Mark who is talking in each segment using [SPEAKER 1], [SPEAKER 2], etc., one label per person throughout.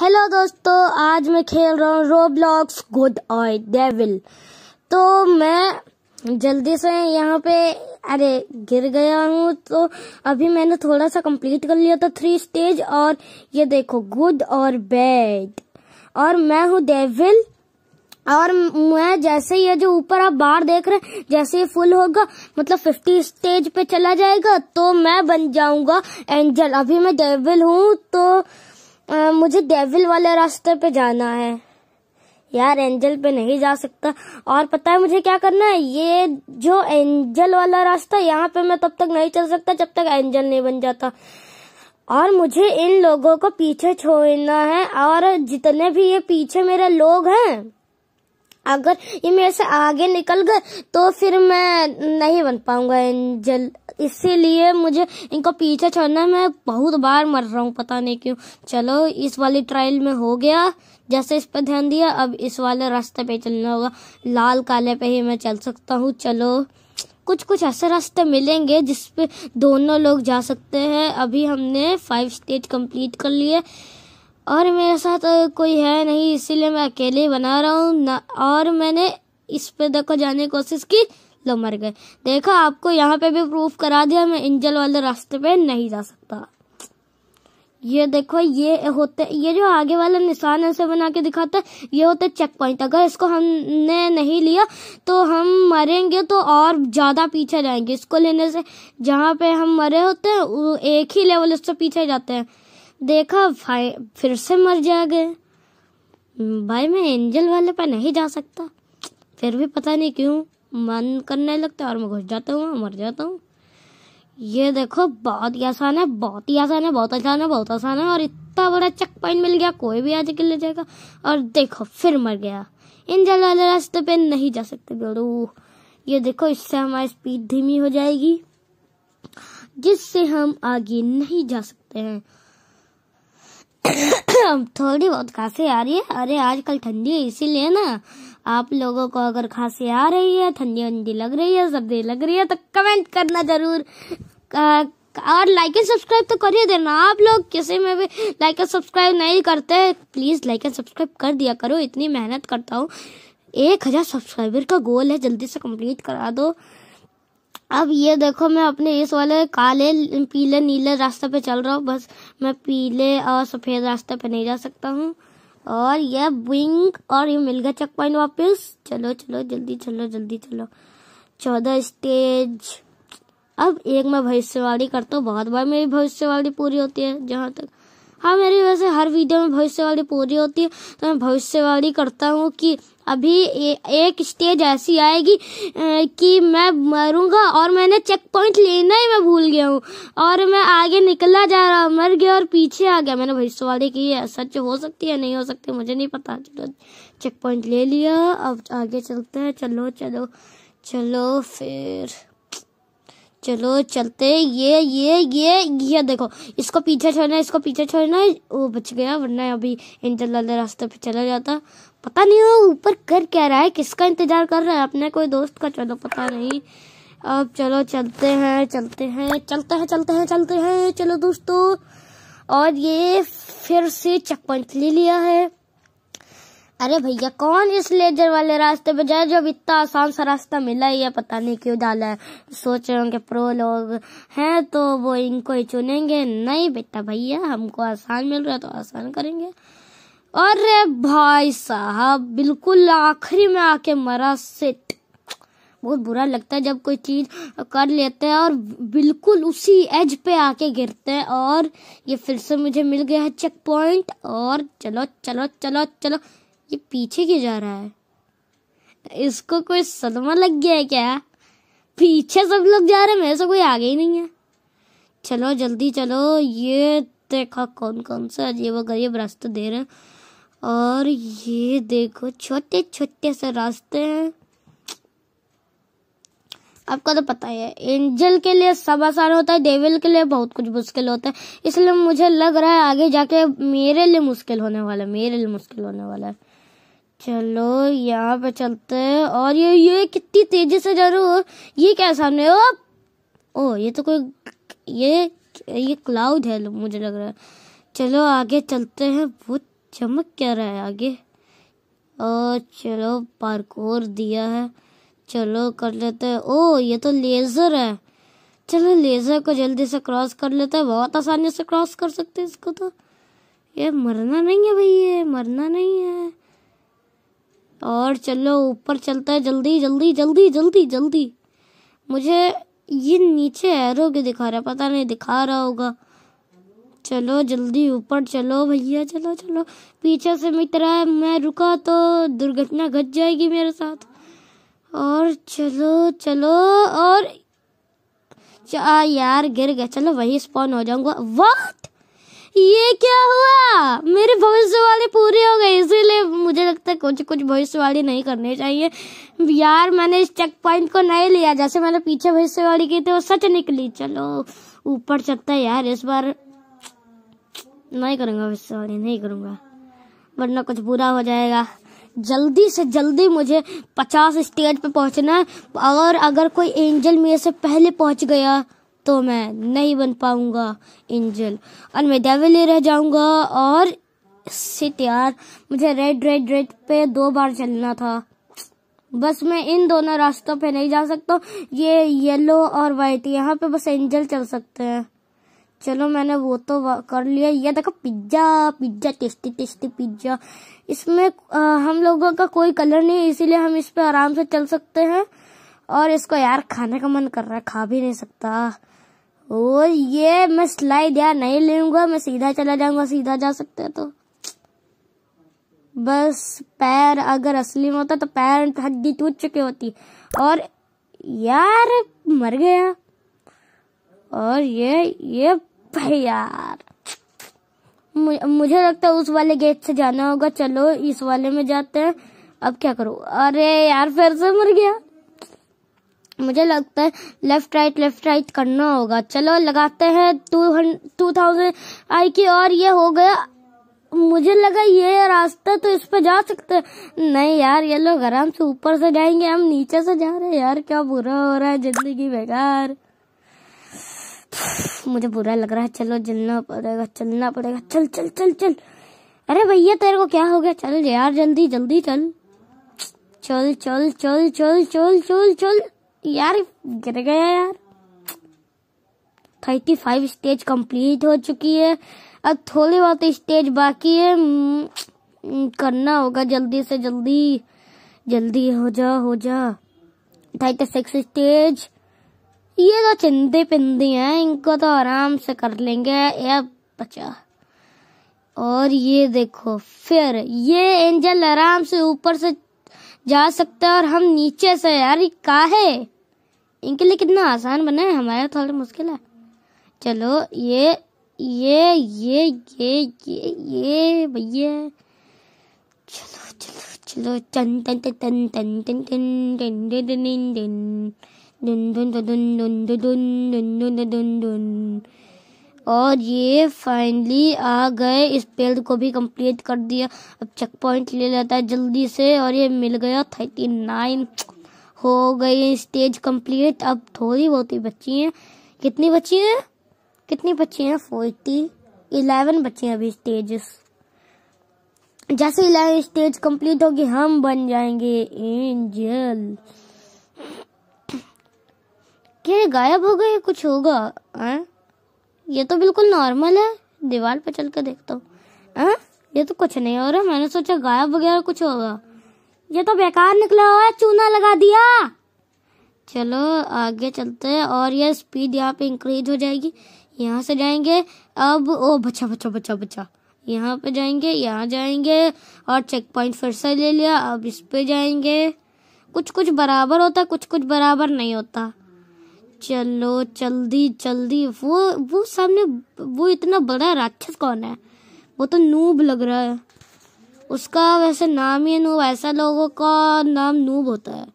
[SPEAKER 1] Hello दोस्तों आज मैं खेल रहा हूँ रोब्लॉक्स गुड और डेविल तो मैं जल्दी से यहाँ पे अरे गिर गया हूँ तो अभी मैंने थोड़ा सा कंप्लीट कर लिया था थ्री स्टेज और ये देखो गुड और बैड और मैं हूँ डेविल और मैं जैसे ये जो ऊपर आप बार देख रहे हैं जैसे ये फुल होगा मतलब फिफ्टी स्टेज पे चला जाएगा तो मैं बन जाऊंगा एंजल अभी मैं डेविल हूँ तो आ, मुझे डेविल वाले रास्ते पे जाना है यार एंजल पे नहीं जा सकता और पता है मुझे क्या करना है ये जो एंजल वाला रास्ता यहाँ पे मैं तब तक नहीं चल सकता जब तक एंजल नहीं बन जाता और मुझे इन लोगों को पीछे छोड़ना है और जितने भी ये पीछे मेरे लोग हैं अगर ये मेरे से आगे निकल गए तो फिर मैं नहीं बन पाऊंगा एंजल इसीलिए मुझे इनको पीछे छोड़ना मैं बहुत बार मर रहा हूँ पता नहीं क्यों चलो इस वाली ट्रायल में हो गया जैसे इस पर ध्यान दिया अब इस वाले रास्ते पे चलना होगा लाल काले पे ही मैं चल सकता हूँ चलो कुछ कुछ ऐसे रास्ते मिलेंगे जिस पे दोनों लोग जा सकते हैं अभी हमने फाइव स्टेज कंप्लीट कर लिए और मेरे साथ कोई है नहीं इसीलिए मैं अकेले बना रहा हूँ और मैंने इस पे देखो जाने की कोशिश की लो मर गए देखा आपको यहाँ पे भी प्रूफ करा दिया मैं इंजल वाले रास्ते पे नहीं जा सकता ये देखो ये होते ये जो आगे वाला निशान ऐसे बना के दिखाता है ये होता है चेक पॉइंट अगर इसको हमने नहीं लिया तो हम मरेंगे तो और ज़्यादा पीछे जाएंगे इसको लेने से जहाँ पे हम मरे होते हैं एक ही लेवल उससे पीछे जाते हैं देखा भाई फिर से मर जाएंगे भाई मैं एंजल वाले पर नहीं जा सकता फिर भी पता नहीं क्यों मन करने लगता है और मैं घुस जाता हूँ मर जाता हूँ ये देखो बहुत ही आसान है बहुत ही आसान है बहुत आसान है बहुत आसान है और इतना बड़ा चेक पॉइंट मिल गया कोई भी के ले जाएगा और देखो फिर मर गया इन जल वाले रास्ते पे नहीं जा सकते गड़ू ये देखो इससे हमारी स्पीड धीमी हो जाएगी जिससे हम आगे नहीं जा सकते हैं थोड़ी बहुत खासे आ रही है अरे आजकल ठंडी है इसीलिए ना आप लोगों को अगर खांसी आ रही है ठंडी वंडी लग रही है सर्दी लग रही है तो कमेंट करना जरूर और लाइक एंड सब्सक्राइब तो कर ही देना आप लोग किसी में भी लाइक एंड सब्सक्राइब नहीं करते प्लीज़ लाइक एंड सब्सक्राइब कर दिया करो इतनी मेहनत करता हूँ एक हज़ार सब्सक्राइबर का गोल है जल्दी से कंप्लीट करा दो अब ये देखो मैं अपने इस वाले काले पीले नीले रास्ते पे चल रहा हूँ बस मैं पीले और सफ़ेद रास्ते पे नहीं जा सकता हूँ और ये विंग और ये मिल गया चेक पॉइंट वापस चलो चलो जल्दी चलो जल्दी चलो चौदह स्टेज अब एक मैं भविष्यवाणी करता हूँ बहुत बार मेरी भविष्यवाणी पूरी होती है जहाँ तक हाँ मेरी वैसे हर वीडियो में भविष्यवाणी पूरी होती है तो मैं भविष्यवाणी करता हूँ कि अभी ए, एक स्टेज ऐसी आएगी ए, कि मैं मरूंगा और मैंने चेक पॉइंट लेना ही मैं भूल गया हूँ और मैं आगे निकला जा रहा मर गया और पीछे आ गया मैंने भविष्यवाणी की है सच हो सकती है नहीं हो सकती मुझे नहीं पता चलो चेक पॉइंट ले लिया अब आगे चलते हैं चलो चलो चलो फिर चलो चलते ये ये ये ये देखो इसको पीछे छोड़ना इसको पीछे छोड़ना वो बच गया वरना अभी इंटर लाल रास्ते पे चला जाता पता नहीं वो ऊपर कर क्या रहा है किसका इंतजार कर रहा है अपने कोई दोस्त का चलो पता नहीं अब चलो चलते हैं चलते हैं चलते हैं चलते हैं चलते हैं चलो दोस्तों और ये फिर से चकपंच ले लिया है अरे भैया कौन इस लेजर वाले रास्ते पे जाए जब इतना आसान सा रास्ता मिला ही है पता नहीं क्यों डाला है सोच रहे होंगे प्रो लोग हैं तो वो इनको ही चुनेंगे नहीं बेटा भैया हमको आसान मिल रहा है तो आसान करेंगे अरे भाई साहब बिल्कुल आखिरी में आके मरा सेट बहुत बुरा लगता है जब कोई चीज कर लेते हैं और बिल्कुल उसी एज पे आके गिरते हैं और ये फिर से मुझे मिल गया है चेक पॉइंट और चलो चलो चलो चलो, चलो ये पीछे क्यों जा रहा है इसको कोई सदमा लग गया है क्या पीछे सब लोग जा रहे हैं मेरे से कोई आगे ही नहीं है चलो जल्दी चलो ये देखा कौन कौन सा अजीब गरीब रास्ते दे रहे हैं और ये देखो छोटे छोटे से रास्ते हैं आपको तो पता ही है एंजल के लिए सब आसान होता है डेविल के लिए बहुत कुछ मुश्किल होता है इसलिए मुझे लग रहा है आगे जाके मेरे लिए मुश्किल होने वाला है मेरे लिए मुश्किल होने वाला है चलो यहाँ पे चलते हैं और ये ये कितनी तेजी से जा रहे हो ये क्या सामने ओ ओ ये तो कोई ये ये क्लाउड है मुझे लग रहा है चलो आगे चलते हैं वो चमक क्या रहा है आगे और चलो पार्कोर दिया है चलो कर लेते हैं ओ ये तो लेज़र है चलो लेज़र को जल्दी से क्रॉस कर लेते हैं बहुत आसानी से क्रॉस कर सकते हैं इसको तो ये मरना नहीं है भाई ये मरना नहीं है और चलो ऊपर चलता है जल्दी जल्दी जल्दी जल्दी जल्दी मुझे ये नीचे एरो के दिखा रहा है पता नहीं दिखा रहा होगा चलो जल्दी ऊपर चलो भैया चलो चलो पीछे से मित्र है मैं रुका तो दुर्घटना घट जाएगी मेरे साथ और चलो चलो और यार गिर गया चलो वही स्पॉन हो जाऊंगा वाह ये क्या हुआ मेरे भविष्य वाले पूरे हो गए इसीलिए मुझे लगता है कुछ कुछ वाले नहीं करनी चाहिए यार मैंने इस चेक पॉइंट को नहीं लिया जैसे मैंने पीछे वाली की थी वो सच निकली चलो ऊपर चलता है यार इस बार नहीं करूँगा वाली नहीं करूंगा वरना कुछ बुरा हो जाएगा जल्दी से जल्दी मुझे पचास स्टेज पे पहुंचना है और अगर कोई एंजल मेरे से पहले पहुंच गया तो मैं नहीं बन पाऊंगा एंजल और मैं डेविल ही रह जाऊंगा और सिट यार मुझे रेड रेड रेड पे दो बार चलना था बस मैं इन दोनों रास्तों पे नहीं जा सकता ये येलो और वाइट यहाँ पे बस एंजल चल सकते हैं चलो मैंने वो तो कर लिया ये देखो pizza pizza tasty tasty pizza इसमें आ, हम लोगों का कोई कलर नहीं है इसीलिए हम इस पे आराम से चल सकते हैं और इसको यार खाने का मन कर रहा है खा भी नहीं सकता और ये मैं स्लाइड यार नहीं लूंगा मैं सीधा चला जाऊंगा सीधा जा सकते हैं तो बस पैर अगर असली में होता तो पैर हड्डी टूट चुकी होती और यार मर गया और ये ये भाई यार मुझे लगता है उस वाले गेट से जाना होगा चलो इस वाले में जाते हैं अब क्या करूँ अरे यार फिर से मर गया मुझे लगता है लेफ्ट राइट लेफ्ट राइट करना होगा चलो लगाते हैं टू टू थाउजेंड आई की और ये हो गया मुझे लगा ये रास्ता तो इस पे जा सकते नहीं यार ये लोग आराम से ऊपर से जाएंगे हम नीचे से जा रहे हैं यार क्या बुरा हो रहा है जिंदगी बेकार मुझे बुरा लग रहा है चलो चलना पड़ेगा चलना पड़ेगा चल चल चल चल अरे भैया तेरे को क्या हो गया चल यार जल्दी जल्दी चल चल चल चल चल चल चल चल, चल, चल, चल यार गिर गया यार थर्टी फाइव स्टेज कंप्लीट हो चुकी है अब थोड़ी बहुत स्टेज बाकी है करना होगा जल्दी से जल्दी जल्दी हो जा हो जा थर्टी सिक्स स्टेज ये तो चिंदे पिंदी हैं इनको तो आराम से कर लेंगे या बचा और ये देखो फिर ये एंजल आराम से ऊपर से जा सकता है और हम नीचे से यार का है इनके लिए कितना आसान बना है हमारे थोड़ा मुश्किल है चलो ये ये ये ये ये ये भैया चलो चलो चलो चन टन टन टन टन टन टन टन टन टन टन टन और ये फाइनली आ गए इस पेड़ को भी कंप्लीट कर दिया अब चेक पॉइंट ले लेता है जल्दी से और ये मिल गया थर्टी नाइन हो गई स्टेज कंप्लीट अब थोड़ी बहुत ही बची हैं कितनी बची हैं कितनी बची हैं फोर्टी इलेवन बची हैं अभी स्टेजेस जैसे इलेवन स्टेज कंप्लीट होगी हम बन जाएंगे एंजल क्या गायब हो गए कुछ होगा है? ये तो बिल्कुल नॉर्मल है दीवार पर चल के देखता हूँ हाँ? ये तो कुछ नहीं हो रहा मैंने सोचा गायब वगैरह कुछ होगा ये तो बेकार निकला हुआ है चूना लगा दिया चलो आगे चलते हैं और ये स्पीड यहाँ पे इंक्रीज हो जाएगी यहाँ से जाएंगे अब ओ बचा बचा बचा बचा यहाँ पे जाएंगे यहाँ जाएंगे और चेक पॉइंट फिर से ले लिया अब इस पे जाएंगे कुछ कुछ बराबर होता कुछ कुछ बराबर नहीं होता चलो जल्दी जल्दी वो वो सामने वो इतना बड़ा राक्षस कौन है वो तो नूब लग रहा है उसका वैसे नाम ही नूब ऐसा लोगों का नाम नूब होता है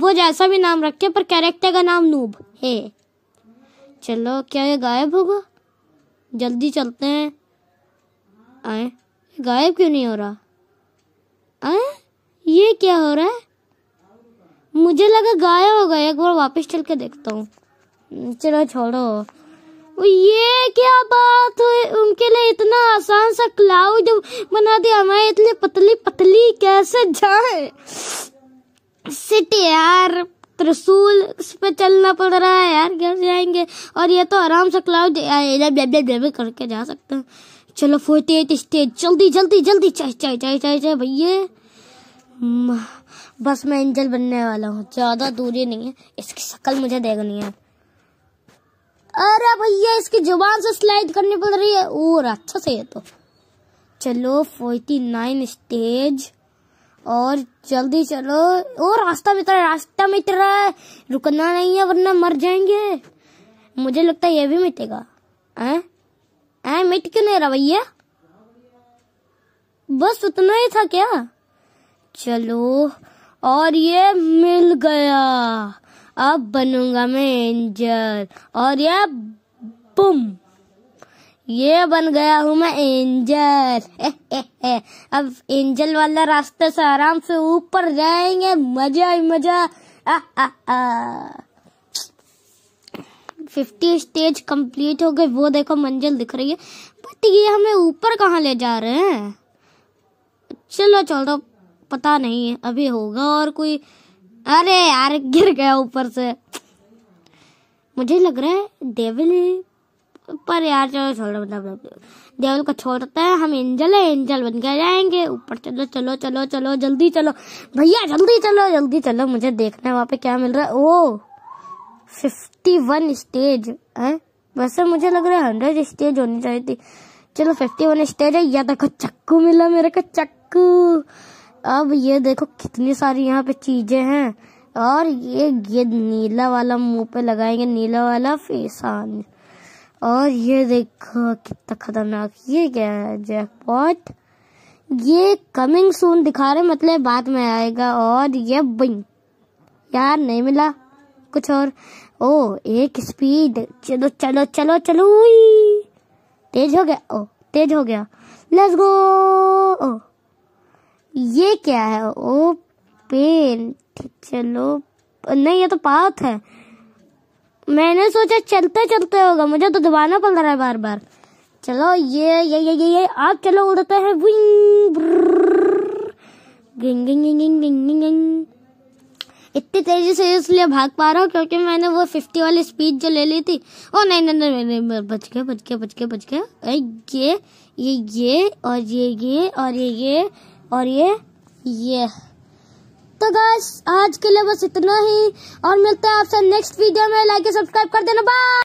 [SPEAKER 1] वो जैसा भी नाम रखे पर कैरेक्टर का नाम नूब है चलो क्या ये गायब होगा जल्दी चलते हैं आए गायब क्यों नहीं हो रहा आए ये क्या हो रहा है मुझे लगा गायब हो गया एक बार वापस चल के देखता हूँ चलो छोड़ो ये क्या बात है उनके लिए इतना आसान सा क्लाउड बना दिया हमारे इतनी पतली पतली कैसे जाए सिटी यार त्रिशूल इस पे चलना पड़ रहा है यार कैसे जाएंगे और ये तो आराम से क्लाउड करके जा सकते हैं चलो फोर्टी एट स्टेज जल्दी जल्दी जल्दी चाहे चाहे चाहे चाहे भैया हम्म, बस मैं एंजल बनने वाला हूँ ज़्यादा दूरी नहीं है इसकी शक्ल मुझे देखनी है अरे भैया इसकी जुबान से स्लाइड करनी पड़ रही है और अच्छा से है तो चलो फोर्टी नाइन स्टेज और जल्दी चलो ओ रास्ता मित्र रास्ता मित्र रुकना नहीं है वरना मर जाएंगे मुझे लगता है ये भी मिटेगा ऐ मिट क्यों नहीं रहा भैया बस उतना ही था क्या चलो और ये मिल गया अब बनूंगा मैं एंजल और ये बुम ये बन गया हूँ मैं एंजल अब एंजल वाला रास्ते से आराम से ऊपर जाएंगे मजा ही मजा आ, आ, आ। फिफ्टी स्टेज कंप्लीट हो गए वो देखो मंजिल दिख रही है बट ये हमें ऊपर कहाँ ले जा रहे हैं चलो चलो पता नहीं अभी होगा और कोई अरे यार गिर गया ऊपर से मुझे लग रहा है देवल पर यार चलो छोड़ो मतलब देवल को छोड़ते हैं हम एंजल है एंजल बन के जाएंगे ऊपर चलो चलो चलो चलो जल्दी चलो भैया जल्दी चलो जल्दी चलो मुझे देखना है वहाँ पे क्या मिल रहा है ओ फिफ्टी वन स्टेज है वैसे मुझे लग रहा है हंड्रेड स्टेज होनी चाहिए थी चलो फिफ्टी वन स्टेज है या देखो चक्कू मिला मेरे को चक्कू अब ये देखो कितनी सारी यहाँ पे चीजें हैं और ये ये नीला वाला मुंह पे लगाएंगे नीला वाला फेस आने और ये देखो कितना खतरनाक ये क्या है जैकपॉट ये कमिंग सून दिखा रहे मतलब बाद में आएगा और ये बिंग यार नहीं मिला कुछ और ओ एक स्पीड चलो चलो चलो चलो तेज हो गया ओ तेज हो गया लेट्स गो ओ ये क्या है ओ पेन चलो नहीं ये तो पाथ है मैंने सोचा चलते चलते होगा मुझे तो दबाना पड़ रहा है बार बार चलो ये ये ये ये, ये आप चलो उड़ते है इतनी तेजी से इसलिए भाग पा रहा हूँ क्योंकि मैंने वो फिफ्टी वाली स्पीड जो ले ली थी ओ नहीं नहीं नहीं नहीं बच गया बच गया बच गया बच गया ये ये ये और ये ये और ये ये और ये ये तो गैस आज के लिए बस इतना ही और मिलते हैं आपसे नेक्स्ट वीडियो में लाइक सब्सक्राइब कर देना बाय